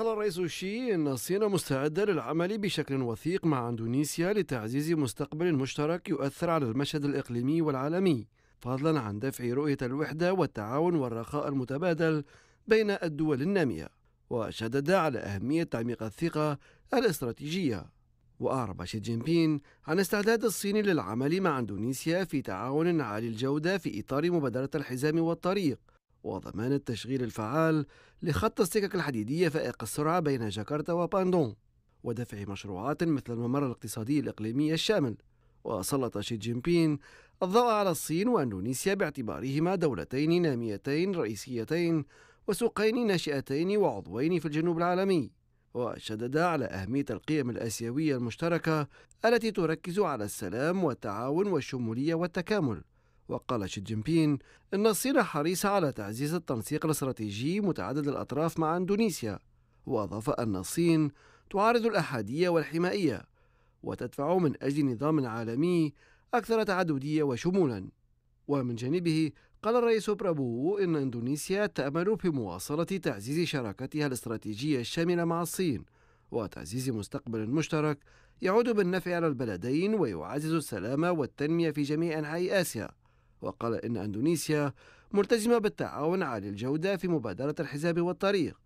قال الرئيس شي أن الصين مستعدة للعمل بشكل وثيق مع أندونيسيا لتعزيز مستقبل مشترك يؤثر على المشهد الإقليمي والعالمي فضلا عن دفع رؤية الوحدة والتعاون والرخاء المتبادل بين الدول النامية وشدد على أهمية تعميق الثقة الاستراتيجية وأعرب شي جين بين عن استعداد الصين للعمل مع أندونيسيا في تعاون عالي الجودة في إطار مبادرة الحزام والطريق وضمان التشغيل الفعال لخط السكك الحديدية فائق السرعة بين جاكرتا وباندون ودفع مشروعات مثل الممر الاقتصادي الإقليمي الشامل وسلط شي جين بين الضوء على الصين وأندونيسيا باعتبارهما دولتين ناميتين رئيسيتين وسوقين ناشئتين وعضوين في الجنوب العالمي وشدد على أهمية القيم الآسيوية المشتركة التي تركز على السلام والتعاون والشمولية والتكامل وقال شي جين بين إن الصين حريصة على تعزيز التنسيق الاستراتيجي متعدد الأطراف مع إندونيسيا وأضاف أن الصين تعارض الأحادية والحمائية وتدفع من أجل نظام عالمي أكثر تعددية وشمولا ومن جانبه قال الرئيس برابو إن إندونيسيا تأمل في مواصلة تعزيز شراكتها الاستراتيجية الشاملة مع الصين وتعزيز مستقبل مشترك يعود بالنفع على البلدين ويعزز السلام والتنمية في جميع أنحاء آسيا وقال إن أندونيسيا ملتزمة بالتعاون عالي الجودة في مبادرة الحزاب والطريق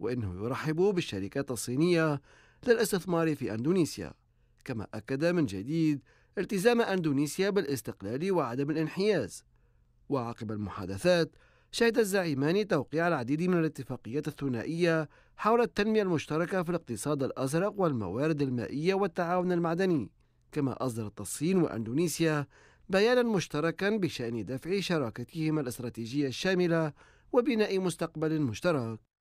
وإنه يرحب بالشركات الصينية للاستثمار في أندونيسيا كما أكد من جديد التزام أندونيسيا بالاستقلال وعدم الانحياز وعقب المحادثات شهد الزعيمان توقيع العديد من الاتفاقيات الثنائية حول التنمية المشتركة في الاقتصاد الأزرق والموارد المائية والتعاون المعدني كما أصدرت الصين وأندونيسيا بيانا مشتركا بشأن دفع شراكتهما الاستراتيجية الشاملة وبناء مستقبل مشترك